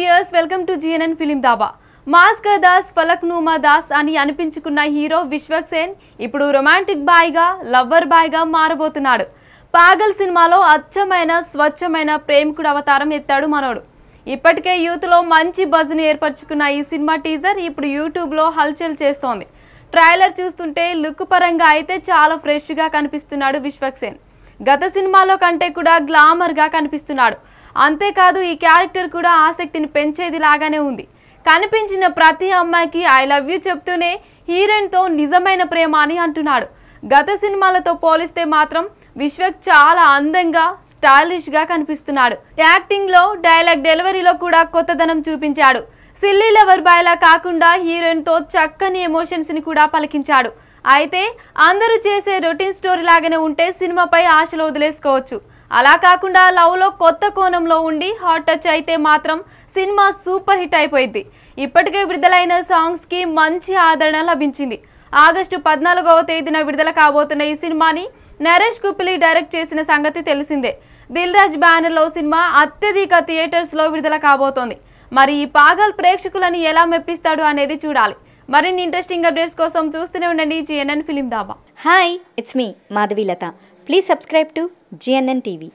viewers welcome to GNN film Dhaba మాస్కర్ Das Falaknuma Das అని అనిపించుకున్న హీరో విశ్వక్ సేన్ ఇప్పుడు రొమాంటిక్ బాయ్గా లవ్వర్ బాయ్గా మారబోతున్నాడు పాగల్ సినిమాలో అచ్చమైన స్వచ్ఛమైన ప్రేమికుడు అవతారం ఎత్తాడు మనోడు ఇప్పటికే యూత్లో మంచి బజ్ను ఏర్పరచుకున్న ఈ సినిమా టీజర్ ఇప్పుడు యూట్యూబ్లో హల్చల్ చేస్తోంది ట్రైలర్ చూస్తుంటే లుక్ పరంగా అయితే చాలా ఫ్రెష్గా కనిపిస్తున్నాడు విశ్వక్ సేన్ గత సినిమాలో కంటే కూడా గ్లామర్గా కనిపిస్తున్నాడు అంతేకాదు ఈ క్యారెక్టర్ కూడా ఆసక్తిని పెంచేది లాగానే ఉంది కనిపించిన ప్రతి అమ్మాయికి ఐ లవ్ యూ చెప్తూనే హీరోయిన్తో నిజమైన ప్రేమ అని అంటున్నాడు గత సినిమాలతో పోలిస్తే మాత్రం విశ్వక్ చాలా అందంగా స్టైలిష్గా కనిపిస్తున్నాడు యాక్టింగ్లో డైలాగ్ డెలివరీలో కూడా కొత్తదనం చూపించాడు సిల్లీ లవర్ బాయ్లా కాకుండా హీరోయిన్తో చక్కని ఎమోషన్స్ని కూడా పలికించాడు అయితే అందరూ చేసే రొటీన్ స్టోరీ లాగానే ఉంటే సినిమాపై ఆశలు వదిలేసుకోవచ్చు అలా కాకుండా లవ్లో కొత్త కోణంలో ఉండి హాట్ టచ్ అయితే మాత్రం సినిమా సూపర్ హిట్ అయిపోయింది ఇప్పటికే విడుదలైన సాంగ్స్కి మంచి ఆదరణ లభించింది ఆగస్టు పద్నాలుగవ తేదీన విడుదల కాబోతున్న ఈ సినిమాని నరేష్ కుప్పిలి డైరెక్ట్ చేసిన సంగతి తెలిసిందే దిల్ రాజ్ బ్యానర్ లో సినిమా అత్యధిక థియేటర్స్లో విడుదల కాబోతోంది మరి ఈ పాగల్ ప్రేక్షకులను ఎలా మెప్పిస్తాడు అనేది చూడాలి మరిన్ని ఇంట్రెస్టింగ్ అప్డేట్స్ కోసం చూస్తూనే ఉండండి GNN film Dhaba hi it's me Madhavi Latha please subscribe to GNN TV